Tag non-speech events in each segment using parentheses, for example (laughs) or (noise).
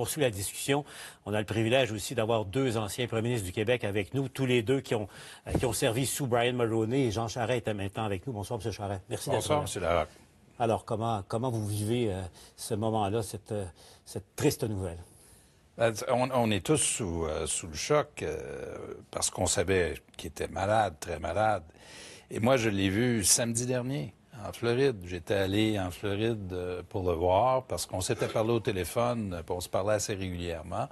poursuit la discussion. On a le privilège aussi d'avoir deux anciens premiers ministres du Québec avec nous, tous les deux qui ont, euh, qui ont servi sous Brian Mulroney et Jean Charest était maintenant avec nous. Bonsoir, M. Charest. Merci d'être là. Bonsoir, M. Alors, comment, comment vous vivez euh, ce moment-là, cette, euh, cette triste nouvelle? Ben, on, est tous sous, sous le choc parce qu'on savait qu'il était malade, très malade. Et moi, je l'ai vu samedi dernier en Floride. J'étais allé en Floride euh, pour le voir parce qu'on s'était parlé au téléphone, euh, on se parlait assez régulièrement.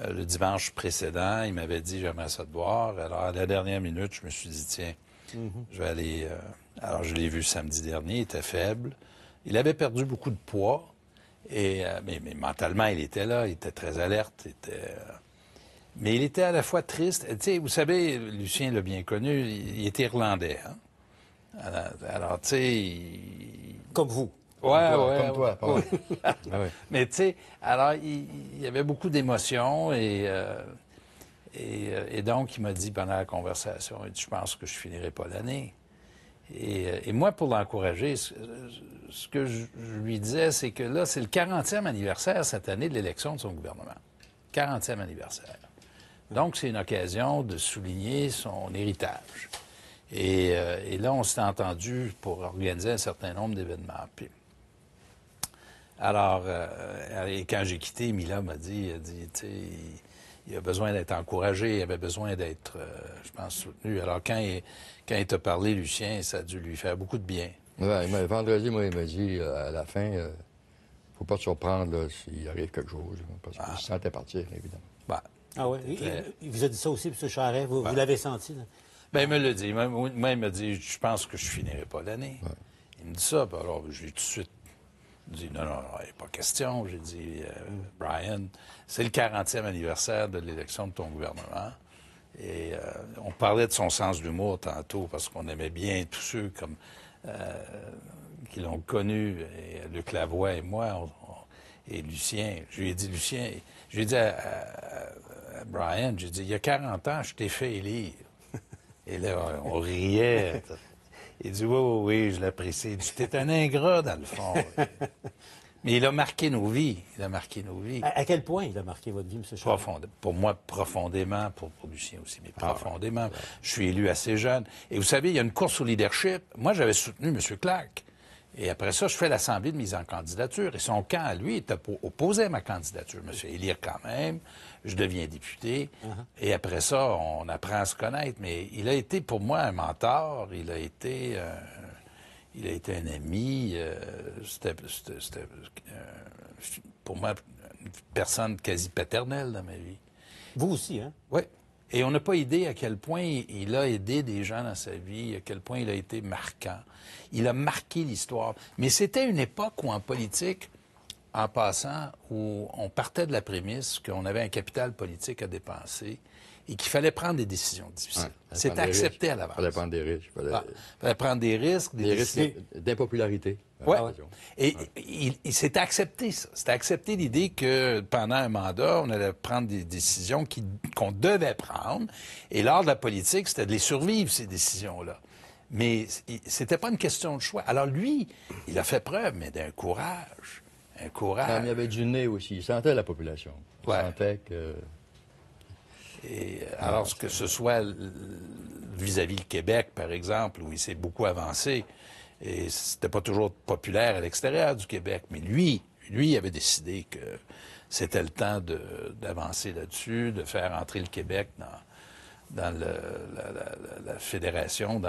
Euh, le dimanche précédent, il m'avait dit j'aimerais ça te voir. Alors, à la dernière minute, je me suis dit tiens, mhm. je vais aller. Alors, je l'ai vu samedi dernier, il était faible. Il avait perdu beaucoup de poids, et, mais, mentalement, il était là, il était très alerte, Mais il était à la fois triste. vous savez, Lucien l'a bien connu, il était irlandais. Hein? Euh, alors, tu sais. Comme vous. Ouais, ouais, comme toi, (laughs) ah Mais tu sais, alors, il, y avait beaucoup d'émotions et, euh, euh, et, donc, il m'a dit pendant la conversation, il je pense que je finirai pas l'année. Et, moi, pour l'encourager, ce, que je, je lui disais, c'est que là, c'est le 40e anniversaire cette année de l'élection de son gouvernement. 40e anniversaire. Donc, c'est une occasion de souligner son héritage. Euh, et, là, on s'est entendu pour organiser un certain nombre d'événements. alors, euh, euh, quand j'ai quitté, Mila m'a dit, il a dit, il a besoin d'être encouragé, il avait besoin d'être, je pense, soutenu. Alors, quand il, quand il t'a parlé, Lucien, ça a dû lui faire beaucoup de bien. Ouais, vendredi, moi, il m'a dit, à la fin, ne faut pas te surprendre s'il arrive quelque chose, parce qu'il se ah. sentait partir, évidemment. Bah. ah oui, il, vous a dit ça aussi, M. Charret, vous, bah. vous l'avez senti. Là. Ben, il me le dit. Moi, il me dit, je pense que je finirai pas l'année. Il me dit ça. Ben, alors, j'ai tout de suite dit, non, non, non, pas question. J'ai dit, euh, Brian, c'est le 40e anniversaire de l'élection de ton gouvernement. Et euh, on parlait de son sens d'humour tantôt parce qu'on aimait bien tous ceux comme euh, qui l'ont connu, et Luc Lavoie et moi, et Lucien. Je lui ai dit, Lucien, je dit à, à, à Brian, j'ai dit, il y a 40 ans, je t'ai fait élire. Et là, on, riait. Il dit Oui, oui, oui, je l'apprécie. Il dit T'es un ingrat, dans le fond. Mais il a marqué nos vies. Il a marqué nos vies. À, quel point il a marqué votre vie, M. Charles? Profonde, pour moi, profondément, pour, Lucien aussi, mais ah, profondément. Je suis élu assez jeune. Et vous savez, il y a une course au leadership. Moi, j'avais soutenu M. Clark. Et après ça, je fais l'assemblée de mise en candidature. Et son camp, lui, était opposé à ma candidature. Je me suis élire quand même. Je deviens député. Uh-huh. Et après ça, on apprend à se connaître. Mais il a été pour moi un mentor. Il a été, euh, il a été un ami. Euh, c'était euh, pour moi une personne quasi paternelle dans ma vie. Vous aussi, hein? Oui. Et on n'a pas idée à quel point il a aidé des gens dans sa vie, à quel point il a été marquant. Il a marqué l'histoire. Mais c'était une époque où en politique, en passant, où on partait de la prémisse qu'on avait un capital politique à dépenser et qu'il fallait prendre des décisions difficiles. C'était accepté à l'avance. Il fallait prendre des risques. Il fallait... prendre des risques. Des, risques d'impopularité. Ah, et, c'était accepté, ça. C'était accepté l'idée que pendant un mandat, on allait prendre des décisions qu'on devait prendre. Et l'art de la politique, c'était de les survivre, ces décisions-là. Mais c'était pas une question de choix. Alors lui, il a fait preuve, mais d'un courage. Un courage. Ah, il y avait du nez aussi. Il sentait la population. Il sentait que alors que ce soit vis-à-vis du le Québec, par exemple, où il s'est beaucoup avancé, et c'était pas toujours populaire à l'extérieur du Québec, mais lui, lui avait décidé que c'était le temps d'avancer là-dessus, de faire entrer le Québec dans, la, fédération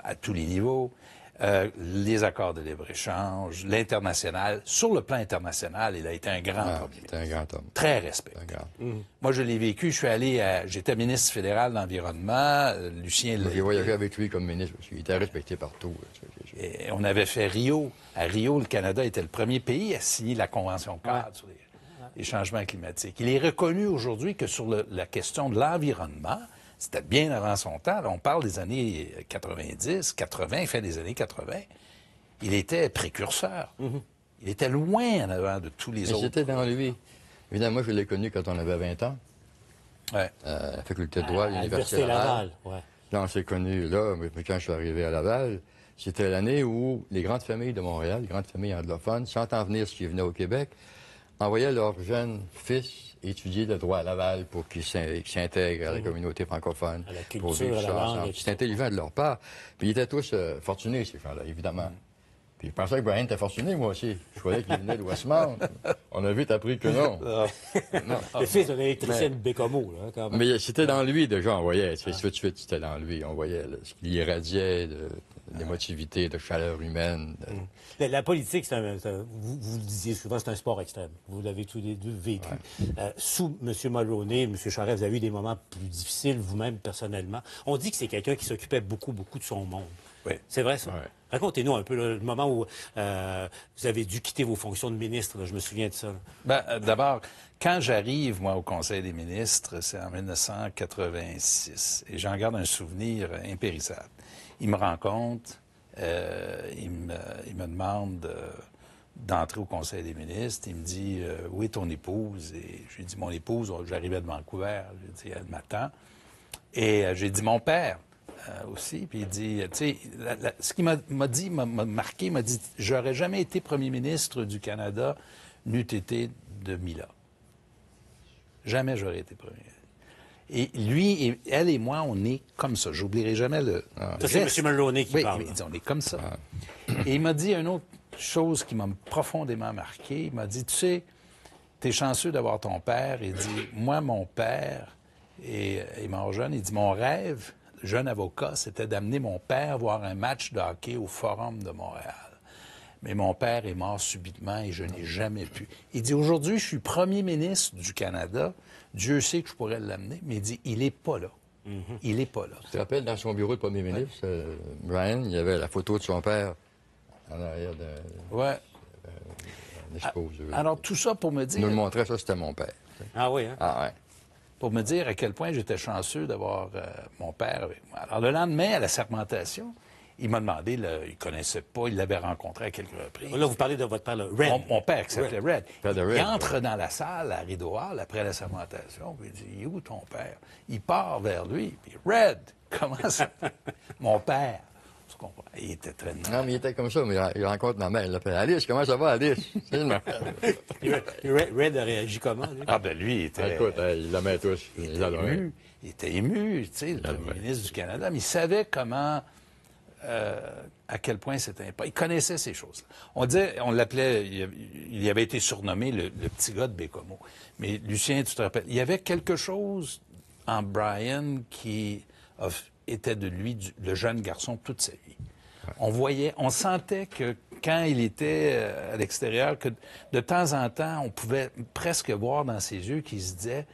à, tous les niveaux. Euh, les accords de libre-échange, l'international. Sur le plan international, il a été un grand ah, un grand homme. Très respect. Mm. Moi, je l'ai vécu. Je suis allé à... J'étais ministre fédéral de l'Environnement. Euh, Lucien... J'ai voyagé avec lui comme ministre. il était respecté partout. Euh, on avait fait Rio. À Rio, le Canada était le premier pays à signer la Convention cadre sur les... changements climatiques. Il est reconnu aujourd'hui que sur la question de l'environnement, c'était bien avant son temps. on parle des années 90, 80, fin des années 80. Il était précurseur. Mhm. Il était loin en avant de tous les autres. C'était dans lui. Évidemment, moi, je l'ai connu quand on avait 20 ans. Euh, la faculté de droit à l'Université Laval. Là, on s'est connus là, mais quand je suis arrivé à Laval, c'était l'année où les grandes familles de Montréal, les grandes familles anglophones, s'entendent venir ce qui venait au Québec, envoyaient leur jeune fils étudier le droit à Laval pour qu'ils s'intègrent à la hmm. communauté francophone, à la culture, pour vivre ensemble. C'est intelligent de leur part. Puis ils étaient tous euh, fortunés, ces gens-là, évidemment. Hmm. Puis je pensais que Brian était fortuné, moi aussi. Je croyais qu'il venait de Westmount. (laughs) On a vite appris que non. Ah. (laughs) Le fils d'un électricien de Bécomo, là, hein, quand même. Mais c'était dans lui, déjà, on voyait. Ah. Tout de suite, c'était dans lui. On voyait ce qu'il irradiait motivités la chaleur humaine. Mm. La, politique, vous, le disiez souvent, c'est un sport extrême. Vous l'avez tous les deux vécu. Euh, sous M. Mulroney, M. Charest, vous avez eu des moments plus difficiles vous-même personnellement. On dit que c'est quelqu'un qui s'occupait beaucoup, beaucoup de son monde. Oui. C'est vrai, ça? Racontez-nous un peu le moment où euh, vous avez dû quitter vos fonctions de ministre. je me souviens de ça. Ben, euh, d'abord, quand j'arrive, moi, au Conseil des ministres, c'est en 1986. Et j'en garde un souvenir impérissable il me rencontre, euh, il, me, demande euh, d'entrer au Conseil des ministres. Il me dit euh, Où est ton épouse Et j'ai dit Mon épouse, j'arrivais de Vancouver. J'ai dit Elle m'attend. Et euh, j'ai dit Mon père aussi. Puis il dit Tu sais, ce qui m'a dit, m'a marqué, m'a dit J'aurais jamais été premier ministre du Canada, n'eût été de Mila. Jamais j'aurais été premier ministre. Et lui, elle et moi, on est comme ça. J'oublierai jamais le. Ah. c'est M. Mulroney qui parle. on est comme ça. Ah. Et il m'a dit une autre chose qui m'a profondément marqué. Il m'a dit Tu sais, t'es chanceux d'avoir ton père. Il dit Moi, mon père et, et rejoint, jeune, il dit Mon rêve, jeune avocat, c'était d'amener mon père voir un match de hockey au Forum de Montréal mais mon père est mort subitement et je n'ai jamais pu. Il dit, aujourd'hui, je suis premier ministre du Canada. Dieu sait que je pourrais l'amener, mais il dit, il n'est pas là. Mhm. Il n'est pas là. Tu te rappelles, dans son bureau de premier ministre, euh, Brian, il y avait la photo de son père en arrière de... Ouais. Euh, ah, alors, tout ça pour me dire... Il nous le montrait, ça, c'était mon père. Ah oui, hein? Ah ouais pour me dire à quel point j'étais chanceux d'avoir euh, mon père avec moi. Alors, le lendemain, à la sermentation, il m'a demandé, il ne connaissait pas, il l'avait rencontré à quelques reprises. Là, vous parlez de votre père, Red. Mon, père qui Red. Il, entre dans la salle à rideau après la sermentation, puis il dit Il est où ton père Il part vers lui, puis Red, (laughs) comment ça Mon père. Il était très Non, mais il était comme ça, mais il rencontre ma mère. Il l'appelle Alice, comment ça va, Alice? (laughs) Red a réagi comment, lui? Ah, ben lui, il était. Écoute, euh, il l'aimait tous. Il, était ému. Il était ému, tu sais, le premier ministre du Canada, mais il savait comment euh, à quel point c'était important. Il connaissait ces choses. On disait, on l'appelait, il avait été surnommé le, petit gars de Bécomo. Mais Lucien, tu te rappelles, il y avait quelque chose en Brian qui était de lui le jeune garçon toute sa vie. On voyait, on sentait que quand il était euh, à l'extérieur, que de temps en temps, on pouvait presque voir dans ses yeux qu'il se disait,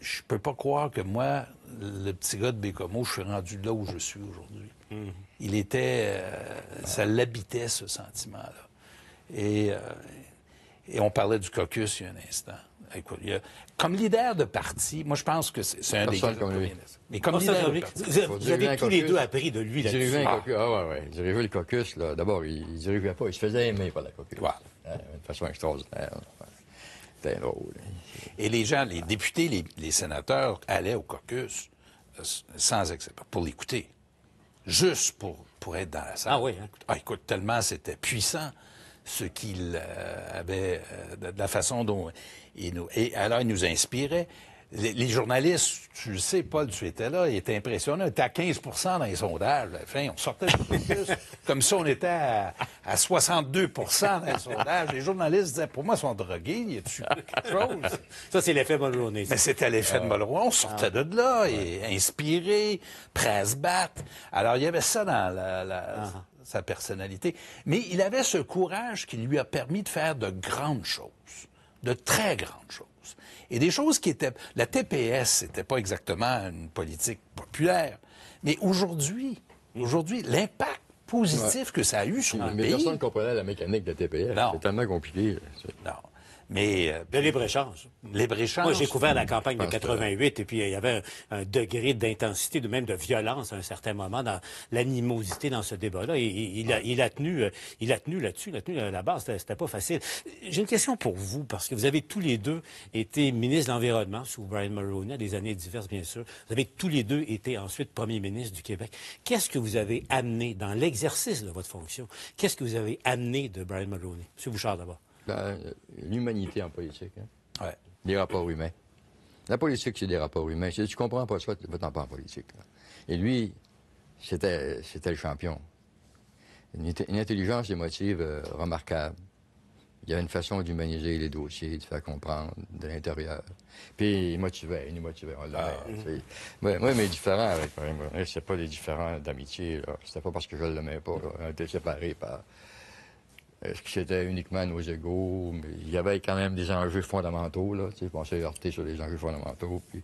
je, peux pas croire que moi, le petit gars de Bécomo, je suis rendu là où je suis aujourd'hui. Mm-hmm. Il était... Euh, ça l'habitait, ce sentiment-là. Euh, et, on parlait du caucus il y a un instant. Écoute, comme leader de parti, moi, je pense que c'est un des... Comme lui. Mais comme ah, leader ça, de parti... Vous, avez, tous les deux appris de lui là-dessus. Ah. Caucus, ah ouais, ouais. dirigeait le caucus, là, d'abord, il, ne dirigeait pas, il se faisait aimer par la caucus. Ouais. de façon extraordinaire. Hein. Et les gens, les députés, les, sénateurs allaient au caucus euh, sans exception pour l'écouter. Juste pour, pour être dans la salle. Ah oui, hein, ah, écoute, tellement c'était puissant ce qu'il euh, avait, euh, de la façon dont il nous... Et alors, il nous inspirait. Les, journalistes, tu le sais, Paul, tu étais là, il était impressionnant. Il était à 15 dans les sondages. Enfin, on sortait du caucus (laughs) comme si on était à, à 62 dans sondage. Les journalistes disaient, pour moi, ils sont drogués, Il y a-tu quelque chose? (laughs) Ça, c'est l'effet bonne Mais c'était l'effet de Molleroy. On sortait de là, ah. et inspiré, presse à Alors, il y avait ça dans ah. sa personnalité. Mais il avait ce courage qui lui a permis de faire de grandes choses, de très grandes choses. Et des choses qui étaient... La TPS, n'était pas exactement une politique populaire. Mais aujourd'hui, aujourd'hui, l'impact positif que ça a eu sur le pays. Mais personne ne comprenait la mécanique de la TPS. C'est tellement compliqué. Euh, non. Mais, euh, de libre-échange. Moi, j'ai couvert la campagne de 88 et puis euh, il y avait un, degré d'intensité, de même de violence à un certain moment dans l'animosité dans ce débat-là. Il, il, a, il, a, tenu, euh, il a tenu là-dessus, il a tenu la base. C'était pas facile. J'ai une question pour vous parce que vous avez tous les deux été ministre de l'environnement sous Brian Mulroney, à des années diverses bien sûr. Vous avez tous les deux été ensuite premier ministre du Québec. Qu'est-ce que vous avez amené dans l'exercice de votre fonction Qu'est-ce que vous avez amené de Brian Mulroney Monsieur Bouchard d'abord. Euh, l'humanité en politique. Les hein. rapports humains. La politique, c'est des rapports humains. Si tu comprends pas ça, tu ne t'en pas en politique. Et lui, c'était le champion. Une, intelligence émotive euh, remarquable. Il y avait une façon d'humaniser les dossiers, de faire comprendre de l'intérieur. Puis il motivait, il nous motivait. Ah. moi, mais différent avec moi, pas des différents d'amitié. C'était pas parce que je le mets pas. On était séparés par est-ce que c'était uniquement nos égaux? Mais il y avait quand même des enjeux fondamentaux, là. Tu sais, sur les enjeux fondamentaux. Puis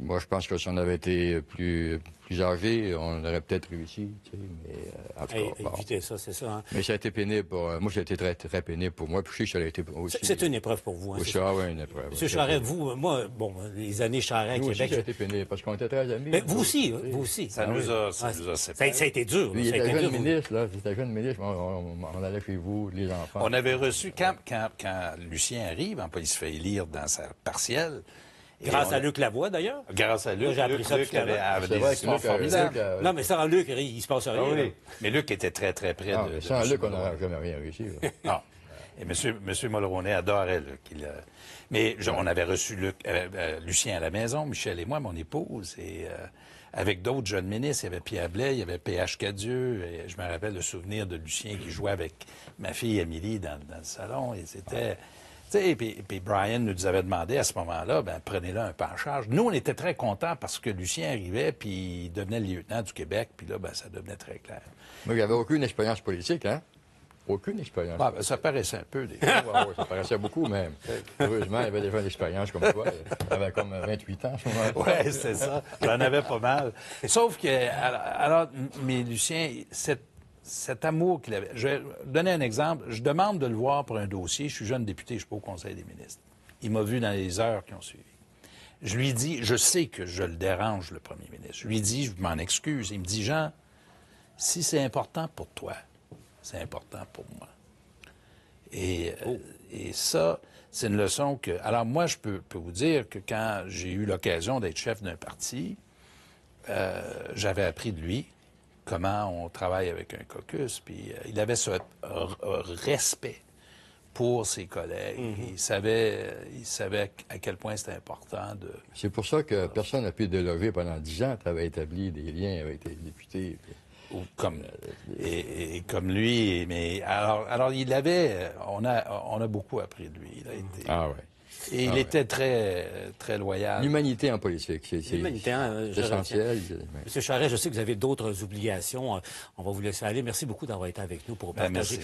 moi, je pense que si on avait été plus, plus âgé, on aurait peut-être réussi. Tu sais, mais, euh, en tout cas, Éviter ça, c'est ça. Hein. Mais ça a été pénible pour. Euh, moi, ça a été très, très pénible pour moi. Puis je sais que ça a été aussi. C'est une épreuve pour vous. Hein, ça a oui, une épreuve. Monsieur Charret, vous, euh, moi, bon, les années Charret, Québec. Aussi, ça a été pénible parce qu'on était très amis. Mais vous aussi, hein, vous aussi. Ah ah, ça, nous, a, ça a séparés. Ça, ça, a été dur. jeune ministre, là. J'étais jeune ministre. On, on, allait chez vous, les enfants. On avait reçu, quand, quand Lucien arrive, en il se fait élire dans sa partielle, Grâce à Luc Lavoie, d'ailleurs. Grâce à Luc. J'ai appris ça Luc avait, des histoires formidables. Euh, non, mais sans Luc, il se passe ah rien. Mais Luc était très, très près de, Sans Luc, on n'aurait jamais rien réussi. non. Et M. Monsieur, monsieur adorait Luc. Euh, mais on avait reçu Luc, euh, Lucien à la maison, Michel et moi, mon épouse, et avec d'autres jeunes ministres. Il y avait Pierre Blais, il y avait P.H. Cadieux. Et je me rappelle le souvenir de Lucien qui jouait avec ma fille Émilie dans, le salon. Et c'était... Et puis, Brian nous avait demandé à ce moment-là, ben, prenez-le un peu en charge. Nous, on était très contents parce que Lucien arrivait, puis il devenait lieutenant du Québec, puis là, ben, ça devenait très clair. Mais il n'avait aucune expérience politique, hein? Aucune expérience. Ah, ben, politique. ça paraissait un peu, des (laughs) ça paraissait beaucoup, même. heureusement, il avait déjà une expérience comme toi. Il avait comme 28 ans, je moment Oui, c'est ça. J'en avais pas mal. Sauf que, alors mais Lucien, cette cet amour qu'il avait. Je vais donner un exemple. Je demande de le voir pour un dossier. Je suis jeune député, je ne suis pas au Conseil des ministres. Il m'a vu dans les heures qui ont suivi. Je lui dis, je sais que je le dérange, le premier ministre. Je lui dis, je m'en excuse. Il me dit, Jean, si c'est important pour toi, c'est important pour moi. Et, euh, oh. ça, c'est une leçon que. Alors, moi, je peux, vous dire que quand j'ai eu l'occasion d'être chef d'un parti, euh, j'avais appris de lui comment on travaille avec un caucus. Puis euh, il avait ce euh, respect pour ses collègues. Mhm. Il savait, il savait à quel point c'était important de. C'est pour ça que personne n'a pu déloger pendant dix ans. Tu avais établi des liens avec les députés. Ou comme euh, et, comme lui mais alors alors il avait on a on a beaucoup appris de lui mhm. ah ouais. Et il ah était très, très loyal. L'humanité, un policier. L'humanité, hein, essentiel. Monsieur Charret, je sais que vous avez d'autres obligations. On va vous laisser aller. Merci beaucoup d'avoir été avec nous pour ben, partager.